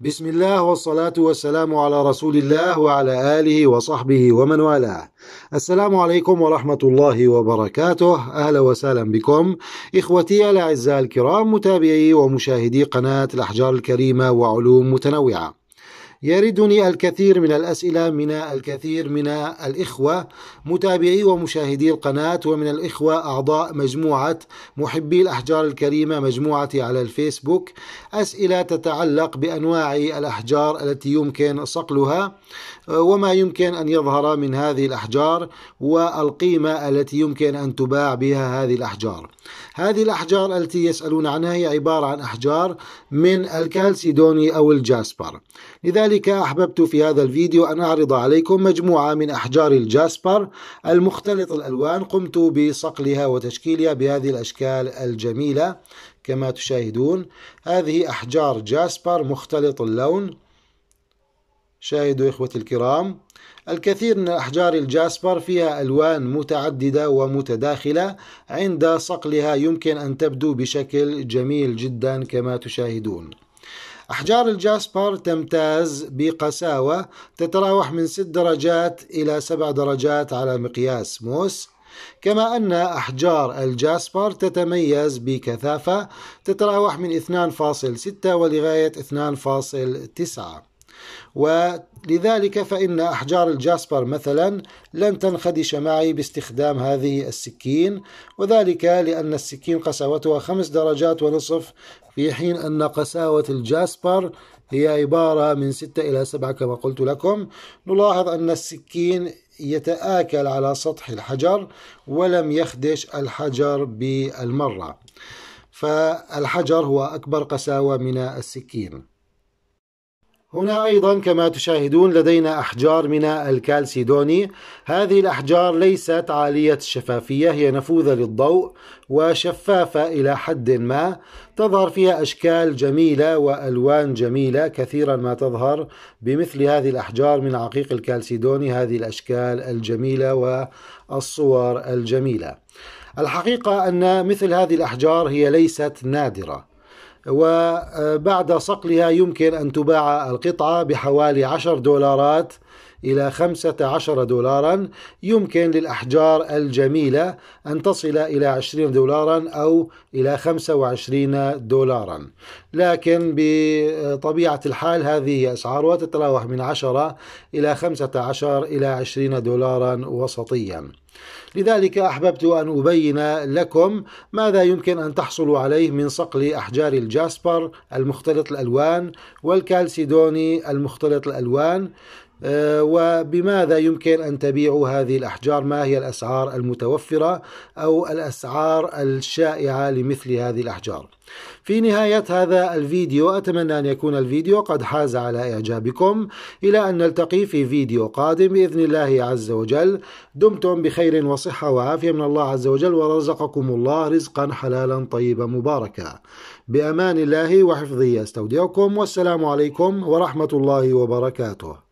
بسم الله والصلاة والسلام على رسول الله وعلى آله وصحبه ومن والاه السلام عليكم ورحمة الله وبركاته أهلا وسهلا بكم إخوتي الأعزاء الكرام متابعي ومشاهدي قناة الأحجار الكريمة وعلوم متنوعة يردني الكثير من الأسئلة من الكثير من الإخوة متابعي ومشاهدي القناة ومن الإخوة أعضاء مجموعة محبي الأحجار الكريمة مجموعتي على الفيسبوك أسئلة تتعلق بأنواع الأحجار التي يمكن صقلها وما يمكن أن يظهر من هذه الأحجار والقيمة التي يمكن أن تباع بها هذه الأحجار هذه الأحجار التي يسألون عنها هي عبارة عن أحجار من الكالسيدوني أو الجاسبر لذلك لذلك أحببت في هذا الفيديو أن أعرض عليكم مجموعة من أحجار الجاسبر المختلط الألوان قمت بصقلها وتشكيلها بهذه الأشكال الجميلة كما تشاهدون هذه أحجار جاسبر مختلط اللون شاهدوا إخوتي الكرام الكثير من أحجار الجاسبر فيها ألوان متعددة ومتداخلة عند صقلها يمكن أن تبدو بشكل جميل جدا كما تشاهدون أحجار الجاسبر تمتاز بقساوة تتراوح من 6 درجات إلى 7 درجات على مقياس موس كما أن أحجار الجاسبر تتميز بكثافة تتراوح من 2.6 ولغاية 2.9 ولذلك فإن أحجار الجاسبر مثلا لن تنخدش معي باستخدام هذه السكين وذلك لأن السكين قساوتها خمس درجات ونصف في حين أن قساوة الجاسبر هي عبارة من ستة إلى سبعة كما قلت لكم نلاحظ أن السكين يتآكل على سطح الحجر ولم يخدش الحجر بالمرة فالحجر هو أكبر قساوة من السكين هنا أيضا كما تشاهدون لدينا أحجار من الكالسيدوني هذه الأحجار ليست عالية الشفافية هي نفوذة للضوء وشفافة إلى حد ما تظهر فيها أشكال جميلة وألوان جميلة كثيرا ما تظهر بمثل هذه الأحجار من عقيق الكالسيدوني هذه الأشكال الجميلة والصور الجميلة الحقيقة أن مثل هذه الأحجار هي ليست نادرة وبعد صقلها يمكن أن تباع القطعة بحوالي 10 دولارات إلى 15 دولارا يمكن للأحجار الجميلة أن تصل إلى 20 دولارا أو إلى 25 دولارا لكن بطبيعة الحال هذه أسعارها أسعار وتتراوح من 10 إلى 15 إلى 20 دولارا وسطيا لذلك أحببت أن أبين لكم ماذا يمكن أن تحصلوا عليه من صقل أحجار الجاسبر المختلط الألوان والكالسيدوني المختلط الألوان آه، وبماذا يمكن أن تبيعوا هذه الأحجار ما هي الأسعار المتوفرة أو الأسعار الشائعة لمثل هذه الأحجار في نهاية هذا الفيديو أتمنى أن يكون الفيديو قد حاز على إعجابكم إلى أن نلتقي في فيديو قادم بإذن الله عز وجل دمتم بخير وصحة وعافية من الله عز وجل ورزقكم الله رزقا حلالا طيبا مباركا بأمان الله وحفظه أستودعكم والسلام عليكم ورحمة الله وبركاته